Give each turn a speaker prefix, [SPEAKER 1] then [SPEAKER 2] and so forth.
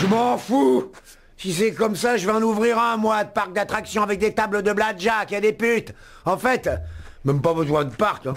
[SPEAKER 1] Je m'en fous Si c'est comme ça, je vais en ouvrir un, moi, de parc d'attractions avec des tables de blackjack et des putes En fait, même pas besoin de parc, hein.